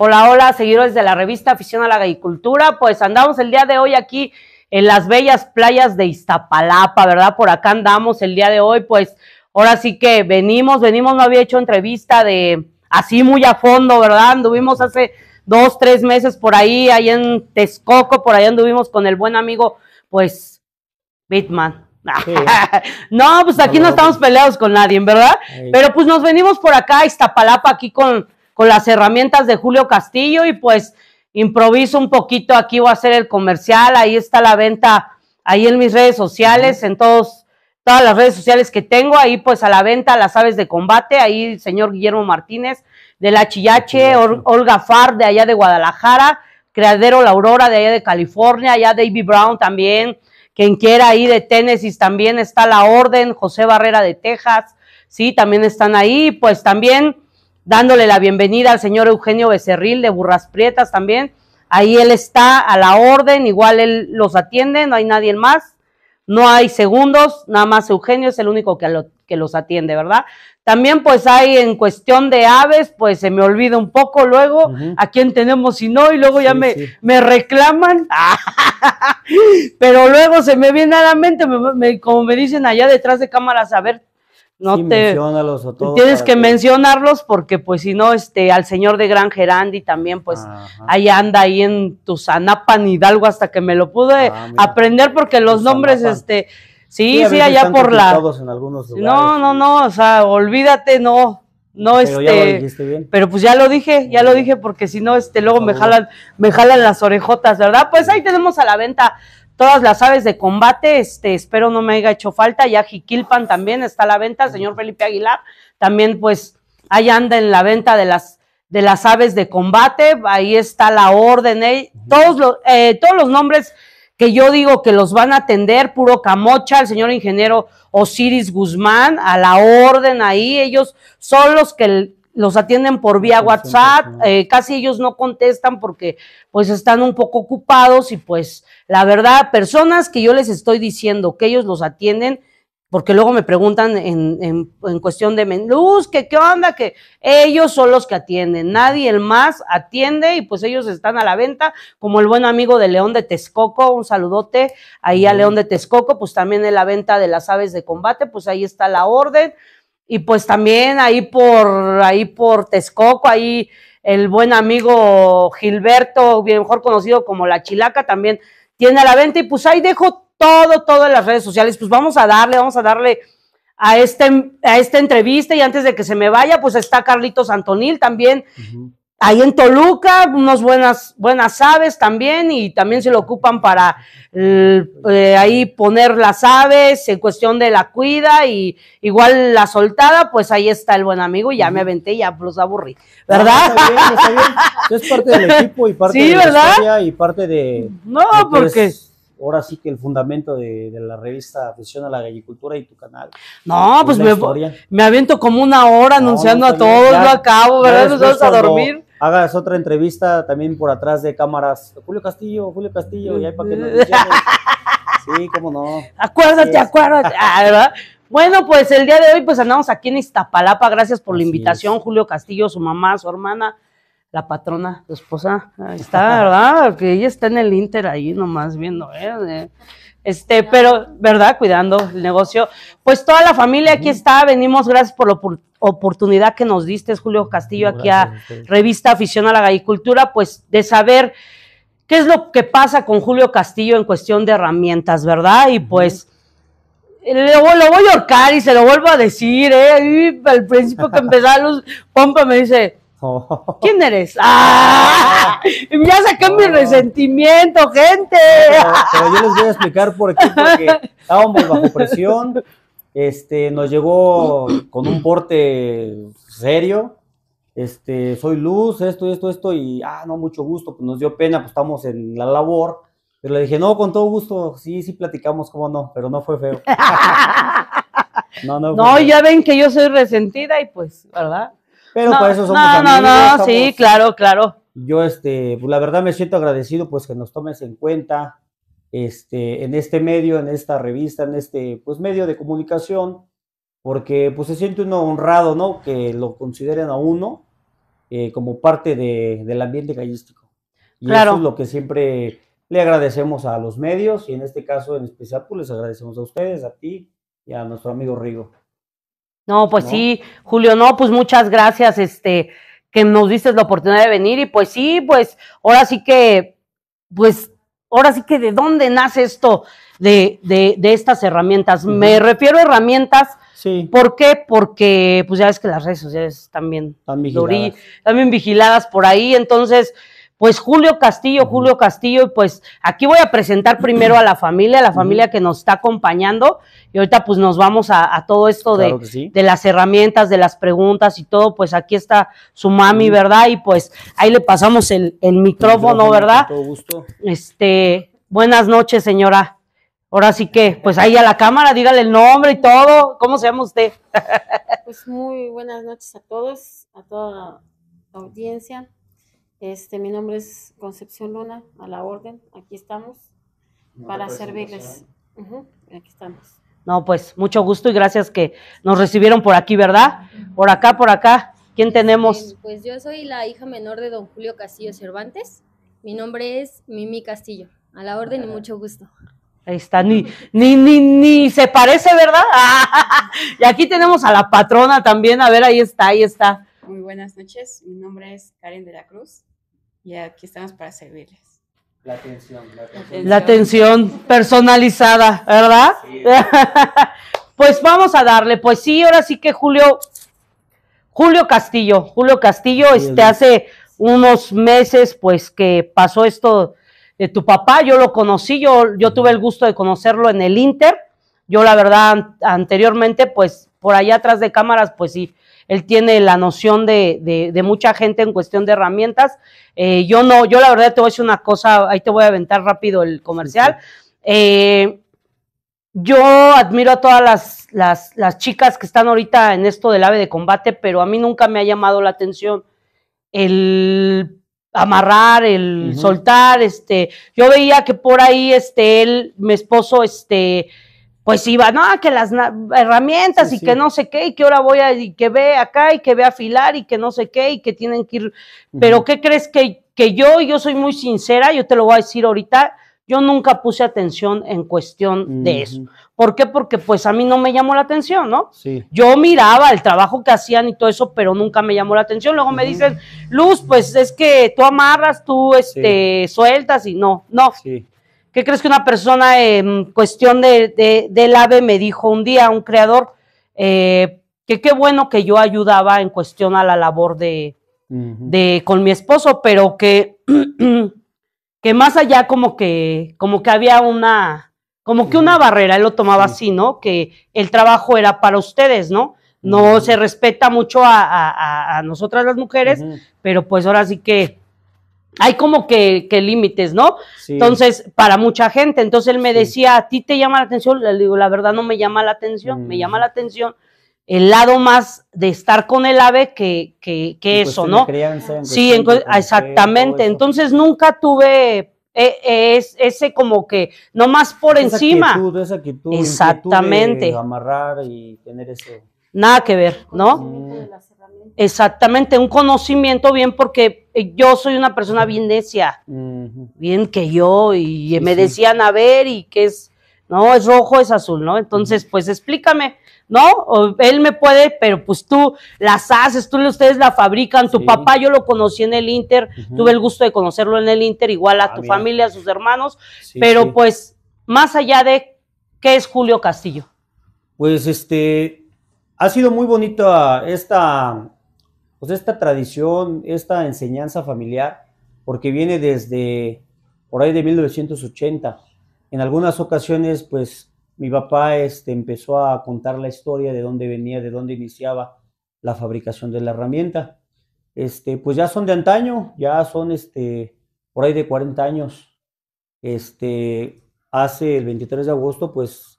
Hola, hola, seguidores de la revista Afición a la Agricultura, pues andamos el día de hoy aquí en las bellas playas de Iztapalapa, ¿verdad? Por acá andamos el día de hoy, pues ahora sí que venimos, venimos, no había hecho entrevista de así muy a fondo, ¿verdad? Anduvimos hace dos, tres meses por ahí, ahí en Texcoco, por ahí anduvimos con el buen amigo, pues, Bitman, no, pues aquí no, estamos peleados con nadie, ¿verdad? Pero pues nos venimos por acá a Iztapalapa, aquí con, con las herramientas de Julio Castillo y pues improviso un poquito, aquí voy a hacer el comercial, ahí está la venta, ahí en mis redes sociales, en todos, todas las redes sociales que tengo, ahí pues a la venta las aves de combate, ahí el señor Guillermo Martínez de la Chillache, Olga Far de allá de Guadalajara, Creadero La Aurora de allá de California, allá David Brown también, quien quiera ir de Tennessee también está la orden, José Barrera de Texas, sí, también están ahí, pues también dándole la bienvenida al señor Eugenio Becerril de Burras Prietas también. Ahí él está a la orden, igual él los atiende, no hay nadie más no hay segundos, nada más Eugenio es el único que, lo, que los atiende, ¿verdad? También pues hay en cuestión de aves, pues se me olvida un poco luego a quién tenemos y no, y luego ya me, me reclaman, pero luego se me viene a la mente, como me dicen allá detrás de cámaras, a ver, no te tienes que, mencionarlos porque pues si no este al señor de Gran Gerandi también pues ahí anda ahí en Tuzanapan Hidalgo hasta que me lo pude ah, aprender porque los nombres este sí sí, allá por la No, no, no, o sea, olvídate, no no este pero pues ya lo dije ya lo dije porque si no este luego me jalan me jalan las orejotas verdad pues ahí tenemos a la venta todas las aves de combate, este, espero no me haya hecho falta, ya Jiquilpan también está a la venta, señor Felipe Aguilar, también pues ahí anda en la venta de las, de las aves de combate, ahí está la orden, eh, todos, los, eh, todos los nombres que yo digo que los van a atender, puro camocha, el señor ingeniero Osiris Guzmán, a la orden ahí, ellos son los que, los atienden por vía WhatsApp, eh, casi ellos no contestan porque pues están un poco ocupados y pues la verdad, personas que yo les estoy diciendo que ellos los atienden, porque luego me preguntan en, en, cuestión de luz, que qué onda, que ellos son los que atienden, nadie el más atiende y pues ellos están a la venta, como el buen amigo de León de Texcoco, un saludote ahí a León de Texcoco, pues también en la venta de las aves de combate, pues ahí está la orden, y pues también ahí por, ahí por Texcoco, ahí el buen amigo Gilberto, bien mejor conocido como La Chilaca, también tiene a la venta y pues ahí dejo todo, todo en las redes sociales, pues vamos a darle, vamos a darle a, este, a esta entrevista y antes de que se me vaya, pues está Carlitos Antonil también, Ahí en Toluca, unos buenas, buenas aves también, y también se lo ocupan para eh, eh, ahí poner las aves en cuestión de la cuida, y igual la soltada, pues ahí está el buen amigo, ya me aventé, ya los aburrí, pues ¿verdad? está bien, está bien. Tú es parte del equipo y parte de la historia y parte de. No, porque. ahora sí que el fundamento de, la revista Afición a la Gallicultura y tu canal. No, pues me, me, aviento como una hora anunciando a todos, ya, lo acabo, ¿verdad? Nos vamos a dormir hagas otra entrevista también por atrás de cámaras. Julio Castillo, Julio Castillo, y ahí para que nos Sí, cómo no. Acuérdate, acuérdate. Ah, bueno, pues el día de hoy pues andamos aquí en Iztapalapa. Gracias por la invitación, Julio Castillo, su mamá, su hermana, la patrona, su esposa. Ahí está, ¿verdad? Que ella está en el Inter ahí nomás viendo, ¿eh? Este, pero, ¿verdad? Cuidando el negocio. Pues toda la familia aquí está, venimos, gracias por la oportunidad que nos diste, Julio Castillo, aquí a Revista Afición a la Agricultura, pues de saber qué es lo que pasa con Julio Castillo en cuestión de herramientas, ¿verdad? Y pues... Lo, voy a ahorcar y se lo vuelvo a decir, ¿eh? al principio que empezaba Pompa me dice, ¿Quién eres? ¡Ah! Ya saqué mi resentimiento, gente. Pero, yo les voy a explicar por qué, porque estábamos bajo presión, este, nos llegó con un porte serio, este, soy Luz, esto, esto, esto, y, ah, no, mucho gusto, pues nos dio pena, pues estamos en la labor, pero le dije, no, con todo gusto, sí, sí platicamos, cómo no, pero no fue feo. no, no, no ya ven que yo soy resentida y pues, ¿verdad? Pero no, eso somos no, amigos. No, no, sí, claro, claro. Yo, este, pues, la verdad me siento agradecido, pues que nos tomes en cuenta, este, en este medio, en esta revista, en este, pues medio de comunicación, porque pues se siente uno honrado, ¿no? Que lo consideren a uno eh, como parte del ambiente gallístico. Y claro. eso es lo que siempre le agradecemos a los medios y en este caso en especial, pues les agradecemos a ustedes, a ti y a nuestro amigo Rigo. No, pues sí, Julio, no, pues muchas gracias, este, que nos diste la oportunidad de venir y pues sí, pues ahora sí que, pues ahora sí que de dónde nace esto de, de, de estas herramientas. Me refiero a herramientas. Sí. ¿Por qué? Porque pues ya ves que las redes sociales también están vigiladas por ahí, entonces pues Julio Castillo, Julio Castillo, y pues aquí voy a presentar primero a la familia, a la familia que nos está acompañando, y ahorita pues nos vamos a, todo esto de, las herramientas, de las preguntas y todo, pues aquí está su mami, ¿verdad? Y pues ahí le pasamos el, micrófono, ¿verdad? todo gusto. Este, buenas noches, señora. Ahora sí que, pues ahí a la cámara, dígale el nombre y todo. ¿Cómo se llama usted? Pues muy buenas noches a todos, a toda la audiencia. Este, mi nombre es Concepción Luna, a la orden. Aquí estamos para servirles. aquí estamos. No, pues mucho gusto y gracias que nos recibieron por aquí, ¿verdad? Por acá, por acá. ¿Quién tenemos? Este, pues yo soy la hija menor de don Julio Castillo Cervantes. Mi nombre es Mimi Castillo. A la orden y mucho gusto. Ahí está, ni, ni, ni, ni se parece, ¿verdad? y aquí tenemos a la patrona también. A ver, ahí está, ahí está. Muy buenas noches. Mi nombre es Karen de la Cruz. Y aquí estamos para servirles. La atención, la atención. La atención personalizada, ¿verdad? pues vamos a darle, pues sí, ahora sí que Julio, Julio Castillo, Julio Castillo, este, hace unos meses, pues que pasó esto de tu papá, yo lo conocí, yo, yo tuve el gusto de conocerlo en el Inter, yo la verdad anteriormente, pues por allá atrás de cámaras, pues sí, él tiene la noción de, de, mucha gente en cuestión de herramientas. Eh, yo no, yo la verdad te voy a decir una cosa, ahí te voy a aventar rápido el comercial. Eh, yo admiro a todas las, las, chicas que están ahorita en esto del ave de combate, pero a mí nunca me ha llamado la atención el amarrar, el soltar, este, yo veía que por ahí, este, él, mi esposo, este, pues, pues iba, no, que las herramientas y que no sé qué, y que ahora voy a, y que ve acá, y que ve a afilar, y que no sé qué, y que tienen que ir. Pero ¿qué crees que, que yo, yo soy muy sincera, yo te lo voy a decir ahorita, yo nunca puse atención en cuestión de eso. ¿Por qué? Porque pues a mí no me llamó la atención, ¿no? Sí. Yo miraba el trabajo que hacían y todo eso, pero nunca me llamó la atención. Luego me dicen, Luz, pues es que tú amarras, tú este, sueltas y no, no. Sí. ¿Qué crees que una persona en cuestión del ave me dijo un día, un creador, eh, que qué bueno que yo ayudaba en cuestión a la labor de, con mi esposo, pero que, que más allá como que, como que había una, como que una barrera, él lo tomaba así, ¿no? Que el trabajo era para ustedes, ¿no? No se respeta mucho a, a nosotras las mujeres, pero pues ahora sí que hay como que, límites, ¿no? Entonces, para mucha gente. Entonces él me decía, ¿a ti te llama la atención? Le digo, la verdad no me llama la atención, me mm. llama la atención el lado más de estar con el ave que, eso, ¿no? sí, exactamente. Entonces nunca tuve e, e, ese como que no más por encima. esa exactamente. amarrar y tener ese. Nada que ver, ¿no? Exactamente, un conocimiento bien porque yo soy una persona bien necia, bien que yo, y me decían, a ver, y que es, no, es rojo, es azul, ¿no? Entonces, pues explícame, ¿no? él me puede, pero pues tú las haces, tú ustedes la fabrican, tu papá yo lo conocí en el Inter, tuve el gusto de conocerlo en el Inter, igual a ah, tu familia, a sus hermanos, pero pues más allá de qué es Julio Castillo. Pues este, ha sido muy bonita esta, pues, esta tradición, esta enseñanza familiar, porque viene desde por ahí de 1980. En algunas ocasiones, pues mi papá este, empezó a contar la historia de dónde venía, de dónde iniciaba la fabricación de la herramienta. Este, pues ya son de antaño, ya son este, por ahí de 40 años. Este, hace el 23 de agosto, pues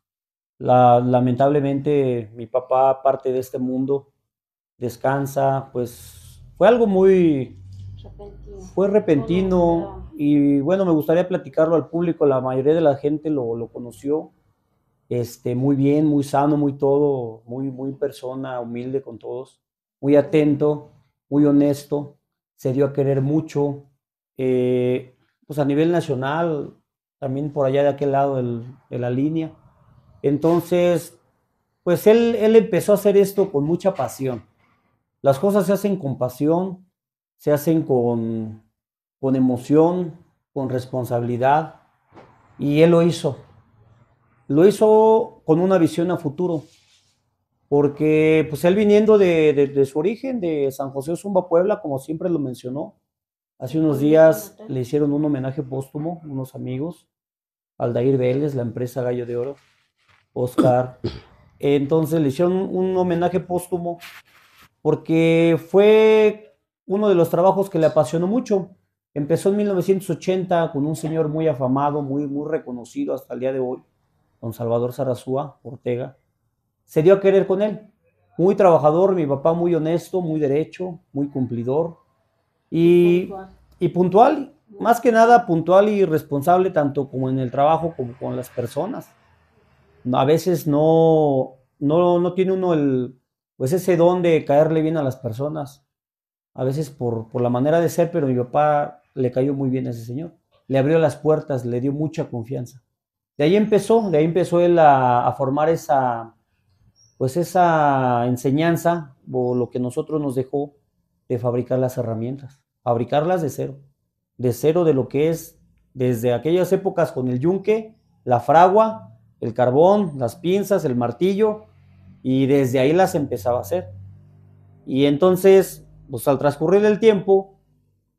lamentablemente mi papá parte de este mundo, descansa, pues fue algo muy... Repentino. Fue repentino y bueno, me gustaría platicarlo al público, la mayoría de la gente lo, conoció, este, muy bien, muy sano, muy todo, muy, muy persona, humilde con todos, muy atento, muy honesto, se dio a querer mucho, eh, pues a nivel nacional, también por allá de aquel lado de la línea entonces, pues él, empezó a hacer esto con mucha pasión. Las cosas se hacen con pasión, se hacen con, emoción, con responsabilidad, y él lo hizo. Lo hizo con una visión a futuro, porque pues él viniendo de, su origen, de San José Zumba, Puebla, como siempre lo mencionó, hace unos días le hicieron un homenaje póstumo, unos amigos, Aldair Vélez, la empresa Gallo de Oro, Oscar. Entonces le hicieron un homenaje póstumo porque fue uno de los trabajos que le apasionó mucho. Empezó en 1980 con un señor muy afamado, muy, muy reconocido hasta el día de hoy, don Salvador Sarasúa Ortega. Se dio a querer con él. Muy trabajador, mi papá muy honesto, muy derecho, muy cumplidor y puntual. y puntual, más que nada puntual y responsable tanto como en el trabajo como con las personas a veces no, no, tiene uno el, pues ese don de caerle bien a las personas. A veces por, por la manera de ser, pero mi papá le cayó muy bien a ese señor. Le abrió las puertas, le dio mucha confianza. De ahí empezó, de ahí empezó él a, formar esa, pues esa enseñanza o lo que nosotros nos dejó de fabricar las herramientas, fabricarlas de cero, de cero de lo que es desde aquellas épocas con el yunque, la fragua, el carbón, las pinzas, el martillo, y desde ahí las empezaba a hacer. Y entonces, pues al transcurrir el tiempo,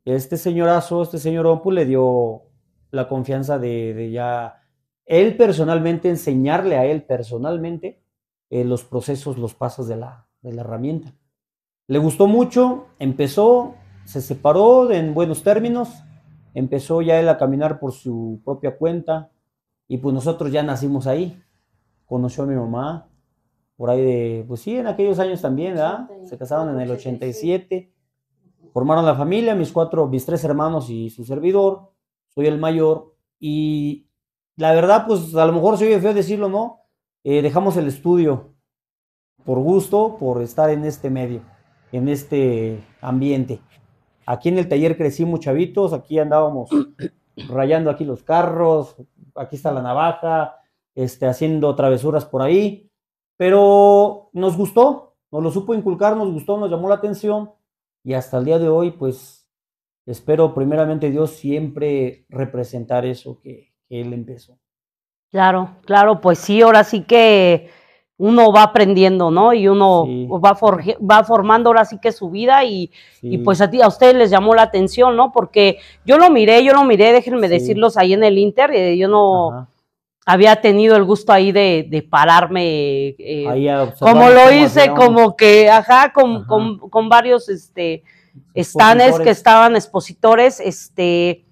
este señorazo, este señor Opu, le dio la confianza de, ya él personalmente, enseñarle a él personalmente eh, los procesos, los pasos de la, de la herramienta. Le gustó mucho, empezó, se separó en buenos términos, empezó ya él a caminar por su propia cuenta, y pues nosotros ya nacimos ahí. Conoció a mi mamá, por ahí de, pues sí, en aquellos años también, ¿verdad? Se casaron en el 87, formaron la familia, mis cuatro, mis tres hermanos y su servidor, soy el mayor, y la verdad, pues a lo mejor se oye feo decirlo, ¿no? Eh, dejamos el estudio por gusto, por estar en este medio, en este ambiente. Aquí en el taller crecimos chavitos, aquí andábamos rayando aquí los carros, aquí está la navaja, este, haciendo travesuras por ahí, pero nos gustó, nos lo supo inculcar, nos gustó, nos llamó la atención y hasta el día de hoy, pues espero primeramente Dios siempre representar eso que, que él empezó. Claro, claro, pues sí, ahora sí que uno va aprendiendo, ¿no? Y uno va, va formando ahora sí que su vida y, y pues a, ti, a ustedes les llamó la atención, ¿no? Porque yo lo miré, yo lo miré, déjenme decirlos ahí en el Inter, y eh, yo no había tenido el gusto ahí de, pararme, eh, como lo hice, como que, ajá, con, Con, varios, este, que estaban expositores, este...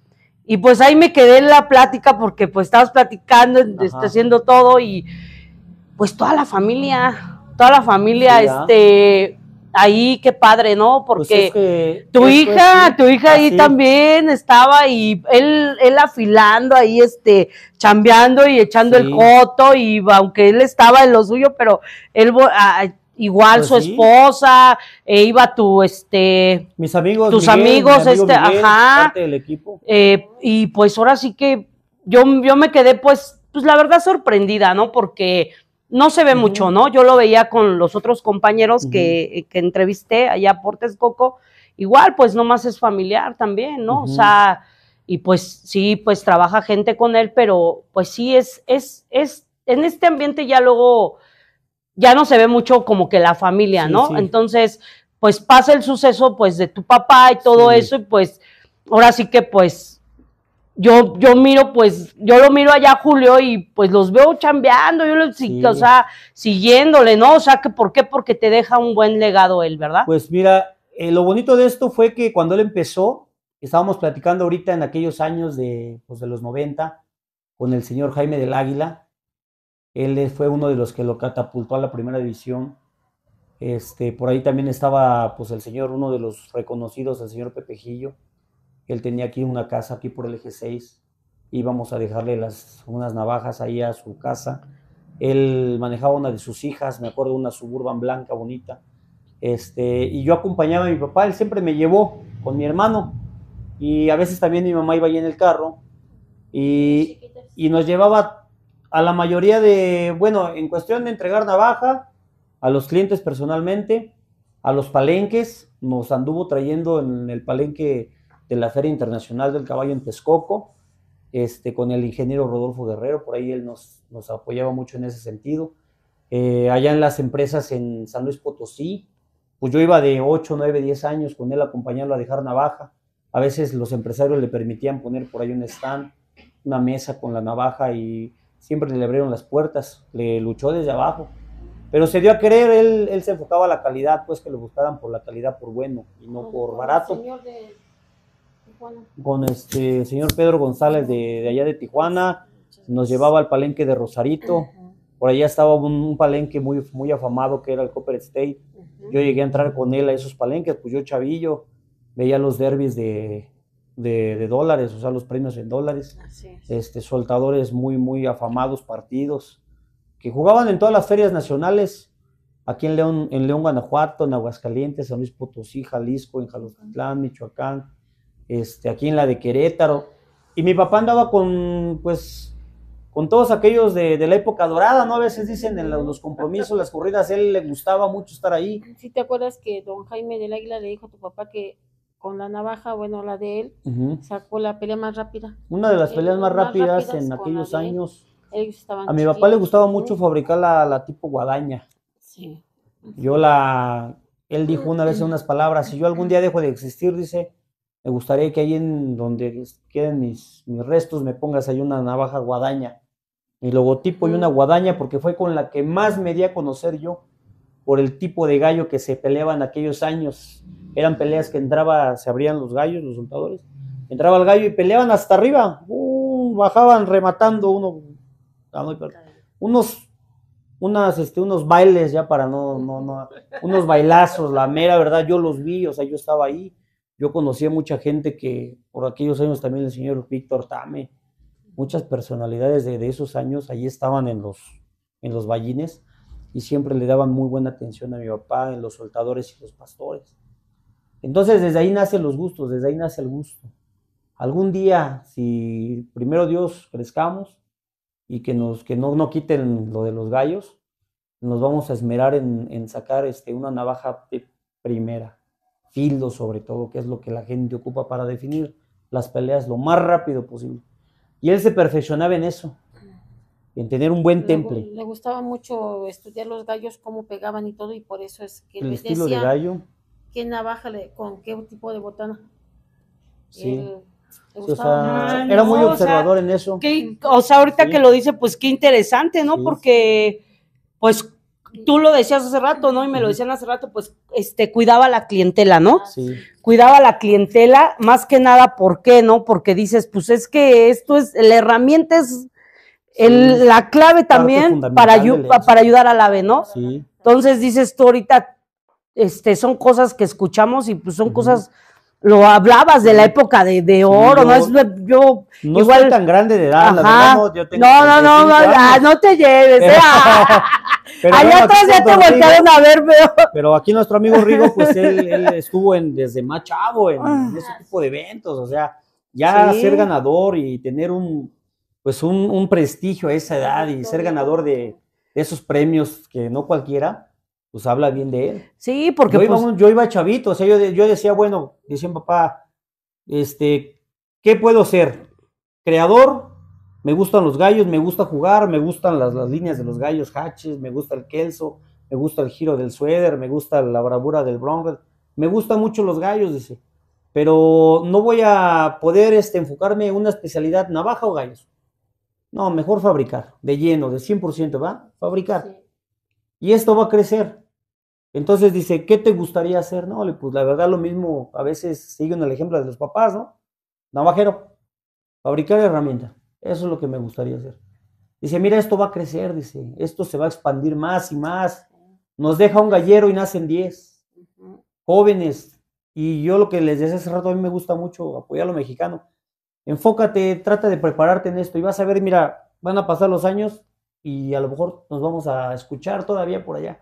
Y pues ahí me quedé en la plática porque pues estabas platicando, este, haciendo todo y, pues toda la familia, mm. toda la familia, ¿ah? este, ahí qué padre, ¿no? Pues porque tu, hija, tu hija, ahí también estaba y él, él afilando ahí, este, chambeando y echando el coto y aunque él estaba en lo suyo, pero él igual pues su esposa e iba tu este mis amigos tus amigos este ajá eh, y pues ahora sí que yo yo me quedé pues pues la verdad sorprendida no porque no se ve mucho, ¿no? Yo lo veía con los otros compañeros que, eh, que, entrevisté allá Portes Coco. igual pues nomás es familiar también, ¿no? O sea, y pues sí, pues trabaja gente con él, pero pues sí es, es, es, en este ambiente ya luego, ya no se ve mucho como que la familia, ¿no? Entonces, pues pasa el suceso pues de tu papá y todo eso y pues ahora sí que pues yo, yo miro, pues, yo lo miro allá, Julio, y pues los veo chambeando, yo o sea, siguiéndole, ¿no? O sea, que ¿por qué? Porque te deja un buen legado él, ¿verdad? Pues mira, eh, lo bonito de esto fue que cuando él empezó, estábamos platicando ahorita en aquellos años de, pues, de los 90, con el señor Jaime del Águila, él fue uno de los que lo catapultó a la primera división. Este, por ahí también estaba, pues, el señor, uno de los reconocidos, el señor Pepejillo él tenía aquí una casa, aquí por el eje 6. Íbamos a dejarle las, unas navajas ahí a su casa. Él manejaba una de sus hijas, me acuerdo, una suburban blanca bonita. Este, y yo acompañaba a mi papá, él siempre me llevó con mi hermano. Y a veces también mi mamá iba ahí en el carro. Y, y nos llevaba a la mayoría de, bueno, en cuestión de entregar navaja, a los clientes personalmente, a los palenques, nos anduvo trayendo en el palenque de la Feria Internacional del Caballo en Texcoco, este, con el ingeniero Rodolfo Guerrero, por ahí él nos, nos apoyaba mucho en ese sentido. Eh, allá en las empresas en San Luis Potosí, pues yo iba de 8, 9, 10 años con él acompañarlo a dejar navaja. A veces los empresarios le permitían poner por ahí un stand, una mesa con la navaja y siempre le abrieron las puertas, le luchó desde abajo. Pero se dio a querer, él, él se enfocaba a la calidad, pues que lo buscaran por la calidad, por bueno y no por barato con este señor Pedro González de, allá de Tijuana, nos llevaba al palenque de Rosarito, por allá estaba un, palenque muy, muy afamado que era el Copper State, yo llegué a entrar con él a esos palenques, pues yo chavillo, veía los derbis de, dólares, o sea, los premios en dólares, este, soltadores muy, muy afamados, partidos, que jugaban en todas las ferias nacionales, aquí en León, en León, Guanajuato, en Aguascalientes, San Luis Potosí, Jalisco, en Jalocatlán, Michoacán, este, aquí en la de Querétaro. Y mi papá andaba con, pues, con todos aquellos de, la época dorada, ¿no? A veces dicen en los, compromisos, las corridas, él le gustaba mucho estar ahí. ¿Sí te acuerdas que don Jaime del Águila le dijo a tu papá que con la navaja, bueno, la de él, sacó la pelea más rápida? Una de las peleas eh, más, rápidas, en aquellos años. a mi papá le gustaba mucho fabricar la, la tipo guadaña. Sí. Yo la, él dijo una vez unas palabras, si yo algún día dejo de existir, dice, me gustaría que ahí en donde queden mis, restos me pongas ahí una navaja guadaña, mi logotipo y una guadaña, porque fue con la que más me di a conocer yo por el tipo de gallo que se peleaban aquellos años. Eran peleas que entraba, se abrían los gallos, los soltadores, entraba el gallo y peleaban hasta arriba, uh, bajaban rematando uno, ah, unos, unas, este, unos bailes ya para no, no, no, unos bailazos, la mera verdad, yo los vi, o sea, yo estaba ahí yo conocí a mucha gente que por aquellos años también el señor Víctor Tame, muchas personalidades de, esos años allí estaban en los, en los ballines y siempre le daban muy buena atención a mi papá en los soltadores y los pastores. Entonces desde ahí nacen los gustos, desde ahí nace el gusto. Algún día, si primero Dios crezcamos y que, nos, que no, no quiten lo de los gallos, nos vamos a esmerar en, en sacar este, una navaja primera. Fildo, sobre todo, que es lo que la gente ocupa para definir las peleas lo más rápido posible. Y él se perfeccionaba en eso, en tener un buen temple. Le, gustaba mucho estudiar los gallos, cómo pegaban y todo, y por eso es que el le estilo de gallo. qué navaja, con qué tipo de botana. era muy observador en eso. Que, o sea, ahorita que lo dice, pues qué interesante, ¿no? Porque, pues, tú lo decías hace rato, ¿no? Y me lo decían hace rato, pues, este, cuidaba la clientela, ¿no? Ah, sí. Cuidaba la clientela, más que nada, ¿por qué, no? Porque dices, pues es que esto es, la herramienta es la clave también para, para ayudar al ave, ¿no? Sí. Entonces dices tú ahorita, este, son cosas que escuchamos y pues son cosas lo hablabas de la época de, de oro, no, no, es yo igual soy tan grande de edad, la verdad, no, yo tengo No, no, no, no, te lleves. Eh. Allá atrás ya te voltearon a ver, pero Pero aquí nuestro amigo Rigo pues él, él estuvo en desde más chavo ah. en, ese tipo de eventos, o sea, ya ser ganador y tener un pues un, un prestigio a esa edad y ser ganador de esos premios que no cualquiera, pues habla bien de él. Sí, porque yo, iba, pues yo chavito, o sea, yo, decía, bueno, decía papá, este, ¿qué puedo ser? Creador, me gustan los gallos, me gusta jugar, me gustan las, líneas de los gallos, hatches, me gusta el kelso, me gusta el giro del suéter, me gusta la bravura del bronco, me gustan mucho los gallos, dice, pero no voy a poder este, enfocarme en una especialidad navaja o gallos. No, mejor fabricar, de lleno, de 100%, ¿va? Fabricar. Y esto va a crecer. Entonces dice, ¿qué te gustaría hacer? No, pues la verdad lo mismo, a veces siguen el ejemplo de los papás, ¿no? Navajero, fabricar herramientas. Eso es lo que me gustaría hacer. Dice, mira, esto va a crecer, dice, esto se va a expandir más y más. Nos deja un gallero y nacen 10 jóvenes. Y yo lo que les decía hace rato, a mí me gusta mucho apoyar a lo mexicano. Enfócate, trata de prepararte en esto y vas a ver, mira, van a pasar los años y a lo mejor nos vamos a escuchar todavía por allá.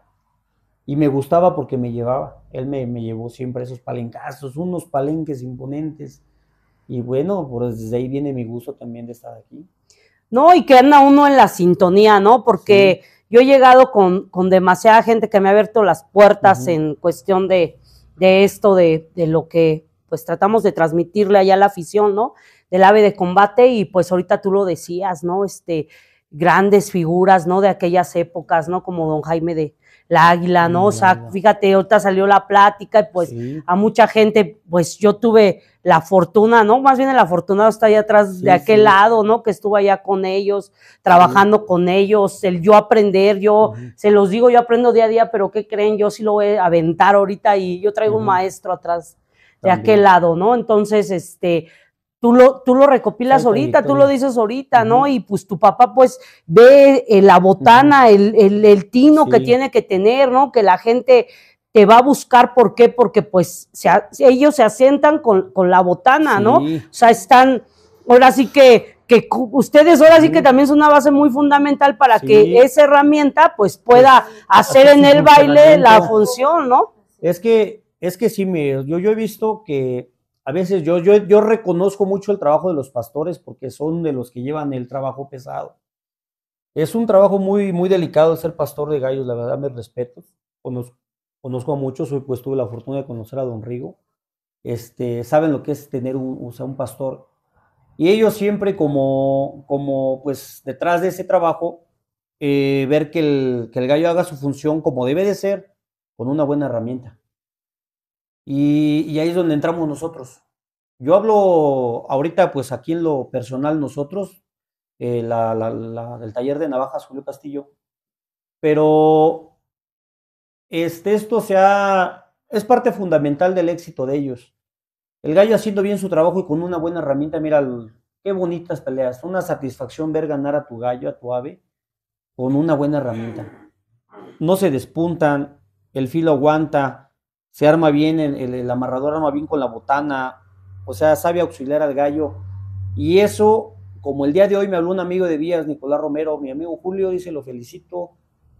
Y me gustaba porque me llevaba, él me, llevó siempre esos palencazos, unos palenques imponentes. Y bueno, pues desde ahí viene mi gusto también de estar aquí. No, y que anda uno en la sintonía, ¿no? Porque yo he llegado con, con, demasiada gente que me ha abierto las puertas en cuestión de, de esto, de, de, lo que pues tratamos de transmitirle allá a la afición, ¿no? Del ave de combate y pues ahorita tú lo decías, ¿no? Este, grandes figuras, ¿no? De aquellas épocas, ¿no? Como don Jaime de la Águila, ¿no? O sea, fíjate, ahorita salió la plática y pues a mucha gente, pues yo tuve la fortuna, ¿no? Más bien la fortuna está allá atrás de aquel lado, ¿no? Que estuvo allá con ellos, trabajando con ellos, el yo aprender, yo, se los digo, yo aprendo día a día, pero ¿qué creen? Yo sí lo voy a aventar ahorita y yo traigo un maestro atrás de aquel lado, ¿no? Entonces, este, Tú lo, recopilas ahorita, tú lo dices ahorita, ¿no? Y pues tu papá pues ve eh, la botana, el, el, tino que tiene que tener, ¿no? Que la gente te va a buscar, ¿por qué? Porque pues ellos se asientan con, la botana, ¿no? O sea, están, ahora sí que, que ustedes ahora sí que también es una base muy fundamental para que esa herramienta pues, pues pueda hacer en el baile la función, ¿no? Es que, es que sí, mire, yo, yo he visto que a veces yo, yo, yo reconozco mucho el trabajo de los pastores porque son de los que llevan el trabajo pesado. Es un trabajo muy, muy delicado ser pastor de gallos, la verdad, me respeto, Conozco, a muchos, pues tuve la fortuna de conocer a don Rigo. Este, saben lo que es tener un, pastor. Y ellos siempre como, como pues detrás de ese trabajo, eh, ver que el, que el gallo haga su función como debe de ser, con una buena herramienta. Y, ahí es donde entramos nosotros. Yo hablo ahorita, pues aquí en lo personal nosotros, eh, el del taller de navajas Julio Castillo, pero este, esto sea es parte fundamental del éxito de ellos. El gallo haciendo bien su trabajo y con una buena herramienta, mira, qué bonitas peleas, una satisfacción ver ganar a tu gallo, a tu ave, con una buena herramienta. No se despuntan, el filo aguanta, se arma bien, el, el, amarrador arma bien con la botana, o sea, sabe auxiliar al gallo. Y eso, como el día de hoy me habló un amigo de Vías, Nicolás Romero, mi amigo Julio, dice, lo felicito,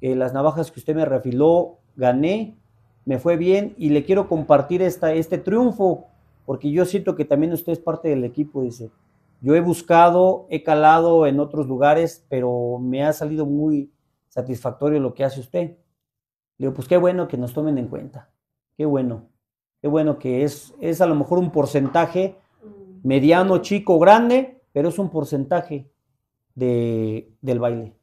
que eh, las navajas que usted me refiló, gané, me fue bien y le quiero compartir este triunfo, porque yo siento que también usted es parte del equipo, dice. Yo he buscado, he calado en otros lugares, pero me ha salido muy satisfactorio lo que hace usted. Le digo, pues qué bueno que nos tomen en cuenta. Qué bueno, qué bueno que es, es a lo mejor un porcentaje mm. mediano, chico, grande, pero es un porcentaje de, del baile.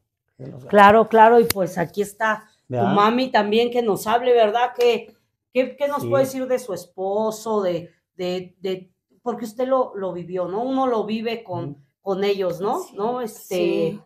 claro, claro, y pues aquí está tu mami también que nos hable, ¿verdad? ¿Qué, qué, nos puede decir de su esposo, de, de, porque usted lo, lo, vivió, ¿no? Uno lo vive con, con ellos, ¿no? ¿No? Este,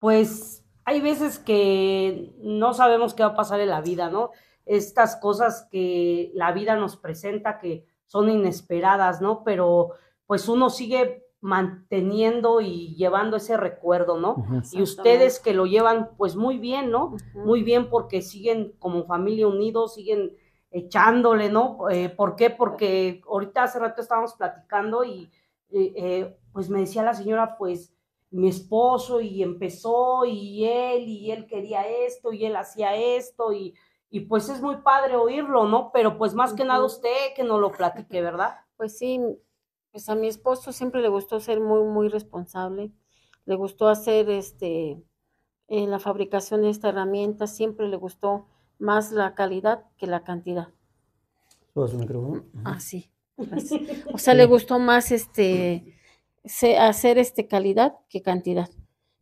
pues hay veces que no sabemos qué va a pasar en la vida, ¿no? estas cosas que la vida nos presenta que son inesperadas, ¿no? Pero pues uno sigue manteniendo y llevando ese recuerdo, ¿no? Y ustedes que lo llevan pues muy bien, ¿no? Muy bien porque siguen como familia unidos, siguen echándole, ¿no? Eh, ¿Por qué? Porque ahorita hace rato estábamos platicando y eh, eh, pues me decía la señora, pues mi esposo y empezó y él y él quería esto y él hacía esto y y pues es muy padre oírlo, ¿no? Pero pues más que nada usted que nos lo platique, ¿verdad? Pues sí, pues a mi esposo siempre le gustó ser muy, muy responsable, le gustó hacer este, en eh, la fabricación de esta herramienta, siempre le gustó más la calidad que la cantidad. micrófono? Ah, sí. O sea, le gustó más este, hacer este calidad que cantidad,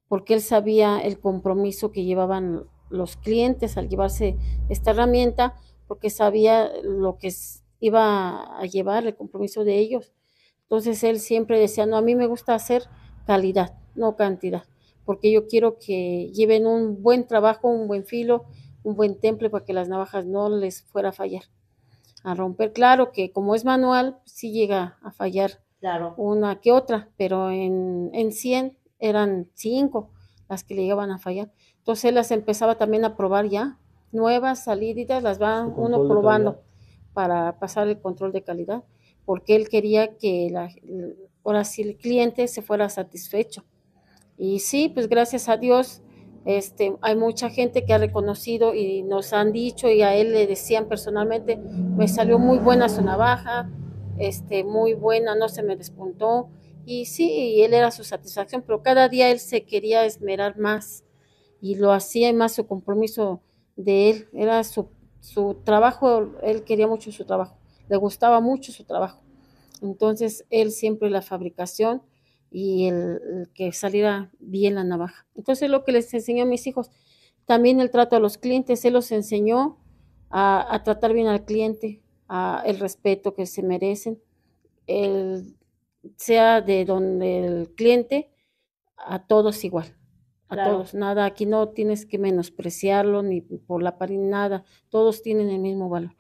porque él sabía el compromiso que llevaban los clientes al llevarse esta herramienta porque sabía lo que iba a llevar, el compromiso de ellos. Entonces él siempre decía, no, a mí me gusta hacer calidad, no cantidad, porque yo quiero que lleven un buen trabajo, un buen filo, un buen temple para que las navajas no les fuera a fallar. A romper, claro que como es manual, pues, sí llega a fallar claro. una que otra, pero en, en 100 eran 5 las que le llegaban a fallar. Entonces él las empezaba también a probar ya. Nuevas salidas las va uno probando para pasar el control de calidad, porque él quería que la, ahora si el cliente se fuera satisfecho. Y sí, pues gracias a Dios, este, hay mucha gente que ha reconocido y nos han dicho y a él le decían personalmente, me salió muy buena su navaja, este, muy buena, no se me despuntó. Y sí, y él era su satisfacción, pero cada día él se quería esmerar más y lo hacía y más su compromiso de él, era su, trabajo, él quería mucho su trabajo, le gustaba mucho su trabajo. Entonces él siempre la fabricación y el, que saliera bien la navaja. Entonces lo que les enseñó a mis hijos, también el trato a los clientes, él los enseñó a, tratar bien al cliente, a el respeto que se merecen, el, sea de donde el cliente, a todos igual a todos, nada, aquí no tienes que menospreciarlo ni por la ni nada, todos tienen el mismo valor.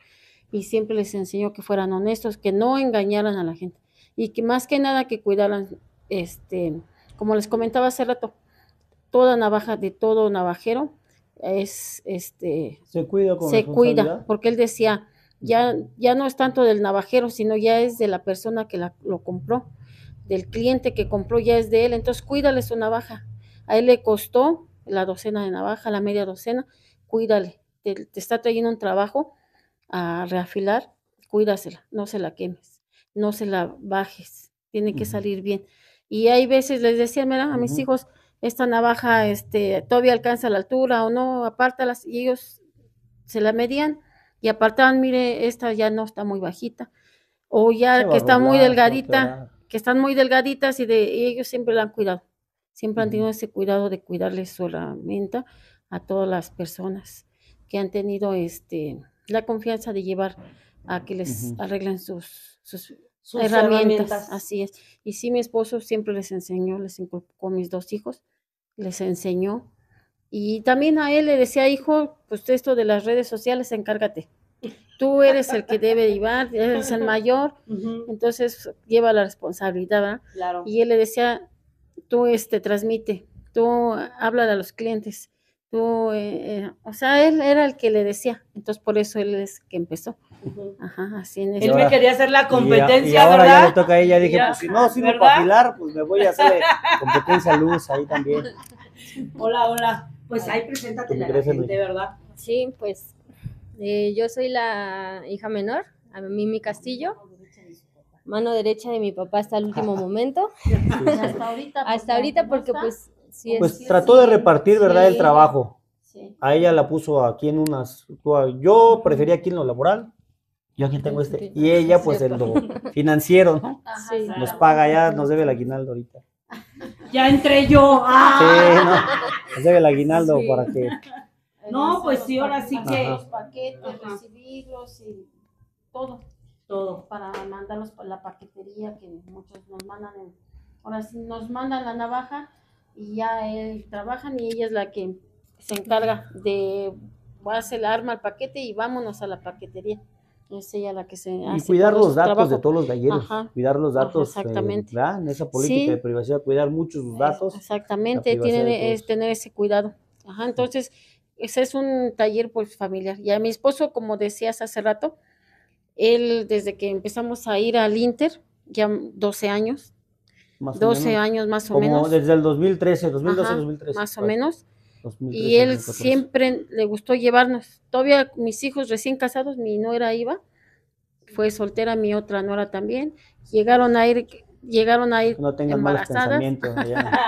Y siempre les enseñó que fueran honestos, que no engañaran a la gente y que más que nada que cuidaran, este, como les comentaba hace rato, toda navaja de todo navajero es, este, se cuida, se cuida porque él decía, ya, ya no es tanto del navajero, sino ya es de la persona que la, lo compró, del cliente que compró, ya es de él, entonces cuídale su navaja a él le costó la docena de navaja, la media docena, cuídale, te, está trayendo un trabajo a reafilar, cuídasela, no se la quemes, no se la bajes, tiene que salir bien. Y hay veces, les decía, mira, a mis hijos, esta navaja este, todavía alcanza la altura o no, apártalas, y ellos se la medían y apartaban, mire, esta ya no está muy bajita, o ya que está muy delgadita, que están muy delgaditas y, de, y ellos siempre la han cuidado. Siempre han tenido ese cuidado de cuidarles solamente a todas las personas que han tenido este, la confianza de llevar a que les arreglen sus, herramientas. Así es. Y sí, mi esposo siempre les enseñó, les inculcó mis dos hijos, les enseñó. Y también a él le decía, hijo, pues esto de las redes sociales, encárgate. Tú eres el que debe llevar, eres el mayor, entonces lleva la responsabilidad. Y él le decía, tú este, transmite, tú hablas a los clientes, tú, eh, eh, o sea, él era el que le decía, entonces por eso él es que empezó. así en Él me quería hacer la competencia, ahora ¿verdad? ya le toca a ella, dije, pues si no si para papilar, pues me voy a hacer competencia luz ahí también. Hola, hola. Pues ahí preséntate a la gente, ¿verdad? Sí, pues eh, yo soy la hija menor, a mí mi Castillo mano derecha de mi papá hasta el último momento. hasta ahorita. porque pues Pues trató de repartir, ¿verdad? el trabajo. A ella la puso aquí en unas... Ah, yo prefería aquí en lo laboral. Yo aquí tengo este. Y ella pues en lo financiero, ¿no? nos paga ya, nos debe el aguinaldo ahorita. Ya entré yo. Ah. Sí, nos debe el aguinaldo para que... No, pues sí, ahora sí que... Los paquetes, recibirlos y todo todo. Para mandarlos por la paquetería que muchos nos mandan. ahora sí, nos mandan la navaja y ya él trabajan y ella es la que se encarga de hacer el arma al paquete y vámonos a la paquetería. Es ella la que se hace. Y cuidar los datos de todos los galleros. cuidar los datos. Eh, exactamente. en esa política de privacidad, cuidar muchos eh, datos. Exactamente, tienen, es tener ese cuidado. entonces, ese es un taller pues familiar. Y a mi esposo, como decías hace rato, él, desde que empezamos a ir al Inter, ya 12 años, 12 años más o Como menos. Desde el 2013, 2012, 2013. Más o menos. y él siempre le gustó llevarnos. Todavía mis hijos recién casados, mi nuera iba, fue soltera, mi otra nuera también. Llegaron a ir, llegaron a ir no embarazadas.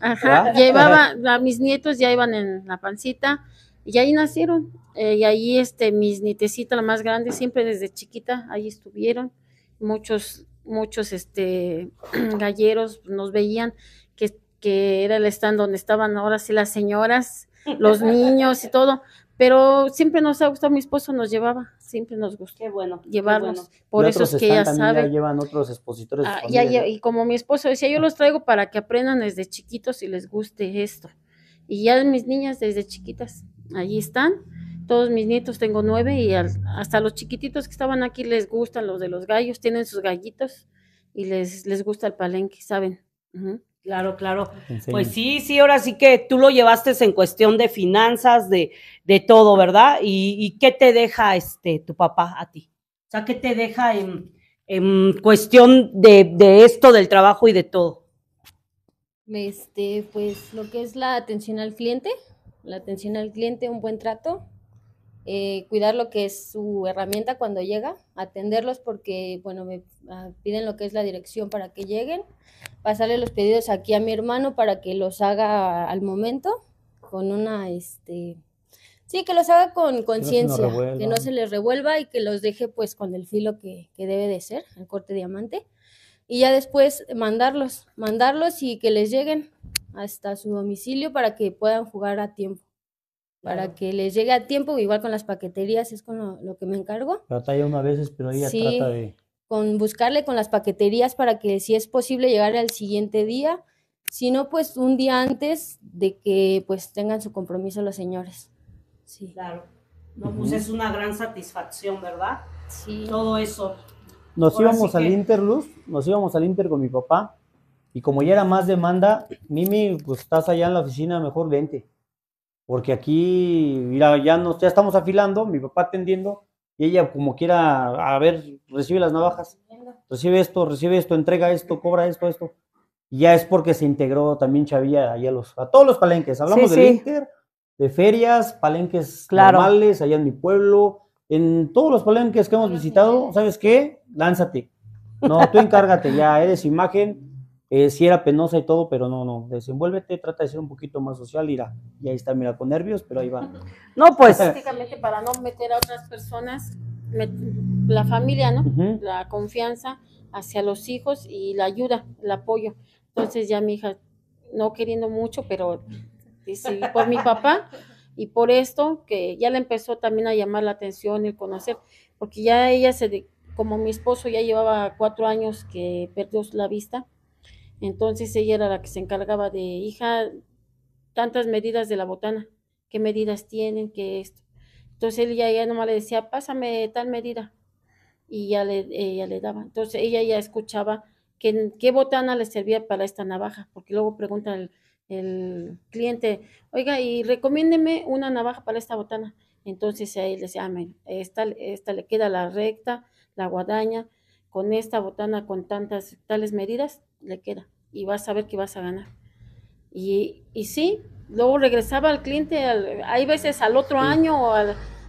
Ajá, llevaba, a mis nietos ya iban en la pancita y ahí nacieron. Eh, y ahí este, mis nietecitas, la más grande, siempre desde chiquita, ahí estuvieron. Muchos, muchos este, galleros nos veían que, que era el stand donde estaban ahora sí las señoras, los niños y todo pero siempre nos ha gustado, mi esposo nos llevaba, siempre nos gustó llevarnos, por eso es que ya saben Ya llevan otros expositores. Ah, y como mi esposo decía, yo los traigo para que aprendan desde chiquitos y les guste esto. Y ya mis niñas desde chiquitas allí están. Todos mis nietos, tengo nueve y hasta los chiquititos que estaban aquí les gustan los de los gallos, tienen sus gallitos y les, les gusta el palenque, ¿saben? Claro, claro. Pues sí, sí, ahora sí que tú lo llevaste en cuestión de finanzas, de, de todo, ¿verdad? ¿Y, ¿Y, qué te deja este tu papá a ti? O sea, ¿qué te deja en, en cuestión de, de, esto, del trabajo y de todo? Este, pues lo que es la atención al cliente, la atención al cliente, un buen trato, eh, cuidar lo que es su herramienta cuando llega, atenderlos porque, bueno, me ah, piden lo que es la dirección para que lleguen, pasarle los pedidos aquí a mi hermano para que los haga al momento, con una, este, sí, que los haga con conciencia, que no se les revuelva y que los deje pues con el filo que, que debe de ser, el corte diamante, y ya después mandarlos, mandarlos y que les lleguen hasta su domicilio para que puedan jugar a tiempo. Para que les llegue a tiempo, igual con las paqueterías es con lo, que me encargo. Trata ya una veces, pero ella sí, trata de... Con buscarle con las paqueterías para que si es posible llegar al siguiente día, si no, pues un día antes de que pues tengan su compromiso los señores. Sí. Claro. No, pues es una gran satisfacción, ¿verdad? Sí. Todo eso. Nos íbamos al Interluz, nos íbamos al Inter con mi papá y como ya era más demanda, Mimi, pues estás allá en la oficina, mejor vente. Porque aquí, mira, ya, nos, ya estamos afilando, mi papá atendiendo, y ella como quiera, a ver, recibe las navajas, recibe esto, recibe esto, entrega esto, cobra esto, esto. Y ya es porque se integró también Chavilla allá los, a todos los palenques. Hablamos de del de ferias, palenques normales, allá en mi pueblo, en todos los palenques que hemos visitado, ¿eh? ¿sabes qué? Lánzate. No, tú encárgate ya, eres imagen eh, si era penosa y todo, pero no, no, desenvuélvete, trata de ser un poquito más social, irá. Y ahí está, mira, con nervios, pero ahí va. No, pues. básicamente para no meter a otras personas, la familia, ¿no? La confianza hacia los hijos y la ayuda, el apoyo. Entonces ya mi hija, no queriendo mucho, pero por mi papá y por esto, que ya le empezó también a llamar la atención el conocer, porque ya ella se, como mi esposo ya llevaba cuatro años que perdió la vista, entonces ella era la que se encargaba de, hija, tantas medidas de la botana, qué medidas tienen, qué esto. Entonces ella ya, no nomás le decía, pásame tal medida. Y ya le, ella le daba. Entonces ella ya escuchaba qué botana le servía para esta navaja, porque luego pregunta el, cliente, oiga, y recomiéndeme una navaja para esta botana. Entonces ahí le decía, amén, ah, esta, esta le queda la recta, la guadaña, con esta botana con tantas tales medidas le queda y vas a ver que vas a ganar. Y, y sí, luego regresaba al cliente, hay veces al otro año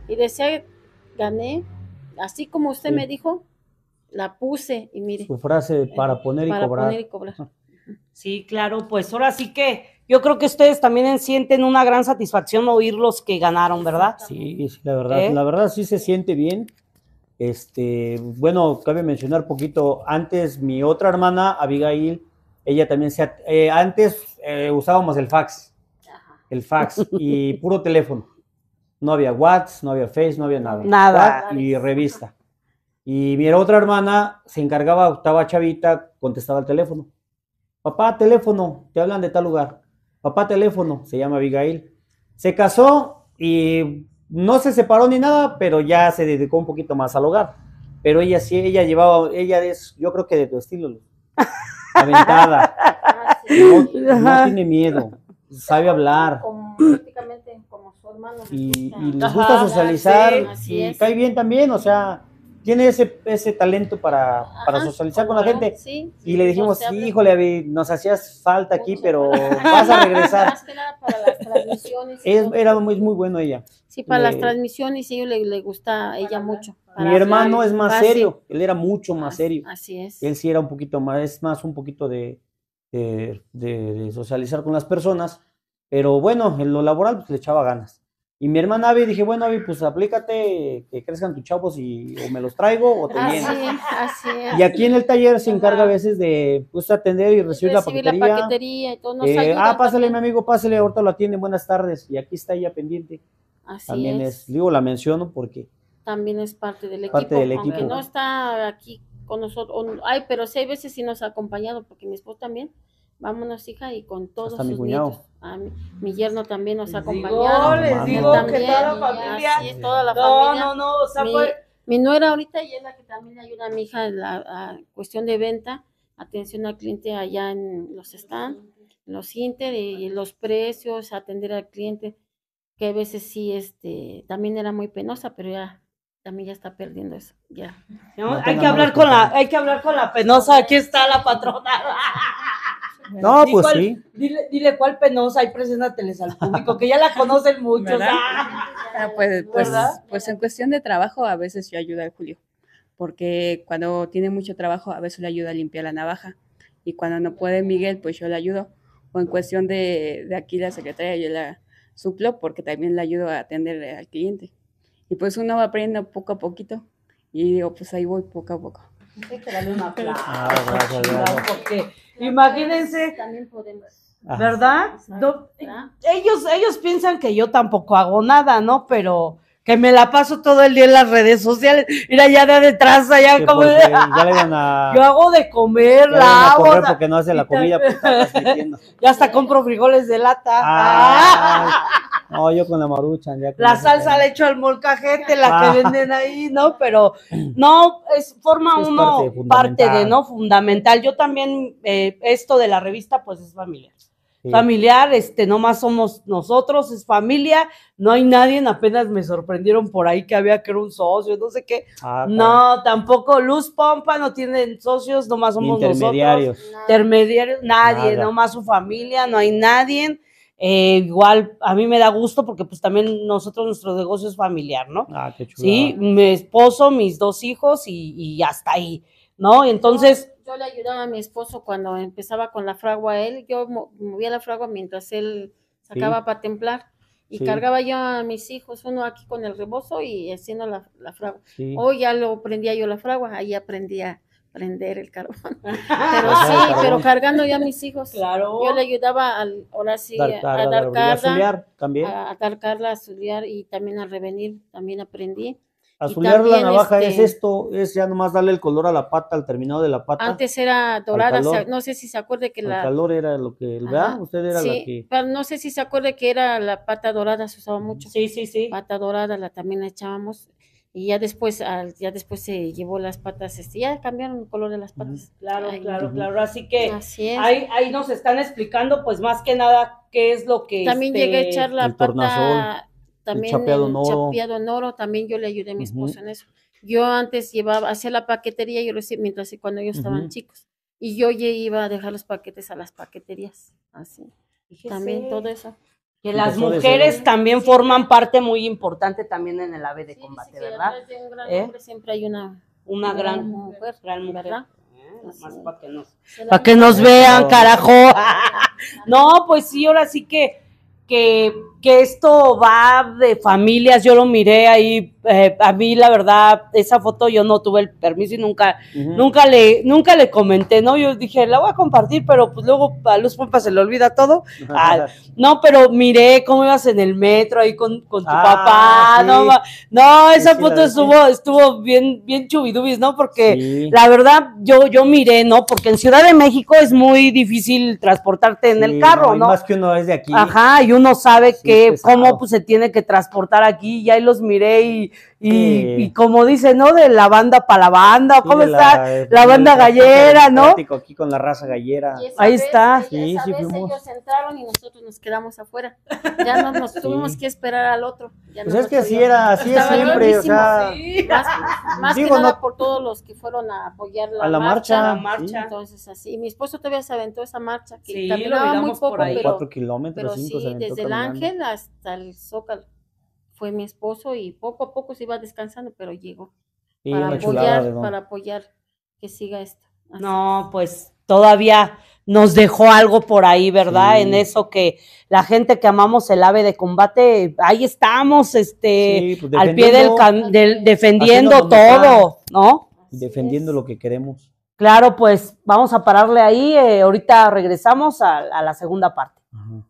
y decía, gané, así como usted me dijo, la puse y mire. Su frase eh, para poner y cobrar. y cobrar. Sí, claro, pues ahora sí que yo creo que ustedes también sienten una gran satisfacción oír los que ganaron, ¿verdad? Sí, la verdad, ¿Eh? la verdad sí se siente bien este, bueno, cabe mencionar poquito, antes mi otra hermana, Abigail, ella también se... Eh, antes eh, usábamos el fax, el fax y puro teléfono. No había WhatsApp, no había Face, no había nada. Nada. Y revista. Y mi otra hermana se encargaba, estaba chavita, contestaba el teléfono. Papá, teléfono, te hablan de tal lugar. Papá, teléfono, se llama Abigail. Se casó y no se separó ni nada, pero ya se dedicó un poquito más al hogar. Pero ella sí, ella llevaba, ella es, yo creo que de tu estilo, aventada. No, ah, tiene miedo, sabe hablar. Como, como su hermano. Y, y les gusta socializar, y cae bien también, o sea, tiene ese, talento para, socializar con la gente. y le dijimos, híjole, nos hacías falta aquí, pero vas a regresar. era muy, muy bueno ella. Sí, para las transmisiones, sí, le, le gusta ella mucho. Mi hermano es más serio, él era mucho más serio. Así es. Él sí era un poquito más, es más un poquito de, de, socializar con las personas, pero bueno, en lo laboral pues, le echaba ganas. Y mi hermana Abby, dije, bueno, Abby, pues aplícate, que crezcan tus chavos y o me los traigo o te así, Así es. Y aquí en el taller se encarga a veces de pues, atender y recibir, la paquetería. Eh, ah, pásale, mi amigo, pásale, ahorita lo atienden, buenas tardes. Y aquí está ella pendiente. Así también es. Digo, la menciono porque... También es parte del equipo, aunque no está aquí con nosotros. Ay, pero sí, hay veces sí nos ha acompañado, porque mi esposo también. Vámonos, hija, y con todos Está sus mi cuñado mi, yerno también nos ha acompañado. No, les digo que toda la familia. toda la familia. no, no, mi, nuera ahorita y es la que también ayuda a mi hija en la cuestión de venta, atención al cliente allá en los stands, los inter y, los precios, atender al cliente, que a veces sí, este, también era muy penosa, pero ya también ya está perdiendo eso, ya. hay que hablar con la, hay que hablar con la penosa, aquí está la patrona. No, pues sí. Dile, dile cuál penosa y preséntateles al público, que ya la conocen mucho. Ah, pues, pues, pues, en cuestión de trabajo, a veces yo ayudo a Julio, porque cuando tiene mucho trabajo, a veces le ayuda a limpiar la navaja, y cuando no puede Miguel, pues yo le ayudo. O en cuestión de, de aquí la secretaria, yo la suplo porque también le ayudo a atender al cliente. Y pues uno va aprendiendo poco a poquito, y digo, pues ahí voy poco a poco. Ah, imagínense. ¿Verdad? Ellos, ellos piensan que yo tampoco hago nada, ¿no? Pero que me la paso todo el día en las redes sociales. Mira, ya de detrás, allá como. Pues, eh, yo hago de comer, la porque no hace la comida, pues, Ya hasta compro frijoles de lata. No, yo con la maruchan. Ya la salsa le hecho al molcajete, la que ah. venden ahí, ¿no? Pero no, es forma uno parte, de, ¿no? Fundamental. Yo también, eh, esto de la revista, pues es familiar. Familiar, este, nomás somos nosotros, es familia, no hay nadie, apenas me sorprendieron por ahí que había que era un socio, no sé qué. Ah, no, tampoco Luz Pompa no tienen socios, no más somos intermediarios. nosotros. Intermediarios. Intermediarios, nadie, no más su familia, no hay nadie eh, igual a mí me da gusto porque pues también nosotros nuestro negocio es familiar, ¿no? Ah, qué chulo. Sí, mi esposo, mis dos hijos y, y hasta ahí, ¿no? Entonces... Yo, le ayudaba a mi esposo cuando empezaba con la fragua, él, yo movía la fragua mientras él sacaba para templar. Y cargaba yo a mis hijos, uno aquí con el rebozo y haciendo la, la fragua. Hoy ya lo prendía yo la fragua, ahí aprendía prender el carbón. Pero pues sí, pero cargando ya a mis hijos. Claro. Yo le ayudaba al, ahora sí, a dar carla. A también. A, dar y también a revenir, también aprendí. A la navaja es este esto, es ya nomás darle el color a la pata, al terminado de la pata. Antes era dorada, no sé si se acuerde que la... El calor era lo que, ¿verdad? Usted era sí, que... Pero no sé si se acuerde que era la pata dorada, se usaba mucho. Sí, sí, sí. Pata dorada, la también la echábamos y ya después ya después se llevó las patas este, ya cambiaron el color de las patas claro claro claro así que ahí, ahí, nos están explicando pues más que nada qué es lo que también llegué a este, echar la pata también chapeado, en oro. en oro también yo le ayudé a mi esposo en eso yo antes llevaba hacía la paquetería yo lo hice mientras cuando ellos estaban chicos y yo ya iba a dejar los paquetes a las paqueterías así también todo eso que las mujeres también forman parte muy importante también en el ave de combate, ¿verdad? ¿Eh? siempre hay una, una, gran, mujer, ¿verdad? para que nos, vean, carajo. no, pues sí, ahora sí que, que que esto va de familias, yo lo miré ahí, eh, a mí la verdad, esa foto yo no tuve el permiso y nunca, nunca, le, nunca le comenté, ¿no? Yo dije, la voy a compartir, pero pues luego a Luz Pompa se le olvida todo. Ah, no, pero miré cómo ibas en el metro ahí con, tu ah, papá, no, no, esa foto estuvo, estuvo bien, bien chubidubis, ¿no? Porque la verdad, yo, yo miré, ¿no? Porque en Ciudad de México es muy difícil transportarte en el carro, ¿no? ¿no? Más que uno es de aquí. Ajá, y uno sabe que que cómo pues, se tiene que transportar aquí, ya los miré y y, como dice, ¿no? De la banda para la banda, cómo está la, eh, banda gallera, ¿no? Aquí con la raza gallera. Ahí está. Sí, sí, vez Ellos entraron y nosotros nos quedamos afuera. Ya no nos tuvimos que esperar al otro. Ya pues es que así era, así es siempre, o sea. Más, más nada por todos los que fueron a apoyar la, a la marcha. marcha. La marcha. Entonces, así. Mi esposo todavía se aventó esa marcha, que caminaba muy poco, por ahí. Pero, cuatro kilómetros, sí, desde el Ángel hasta el Zócalo fue mi esposo y poco a poco se iba descansando, pero llegó. para, apoyar, para apoyar que siga esto. No, pues todavía nos dejó algo por ahí, ¿verdad? En eso que la gente que amamos el ave de combate, ahí estamos, este, pues, al pie del, del defendiendo todo, ¿no? Defendiendo lo que queremos. Claro, pues vamos a pararle ahí, eh, ahorita regresamos a, la segunda parte. Ajá.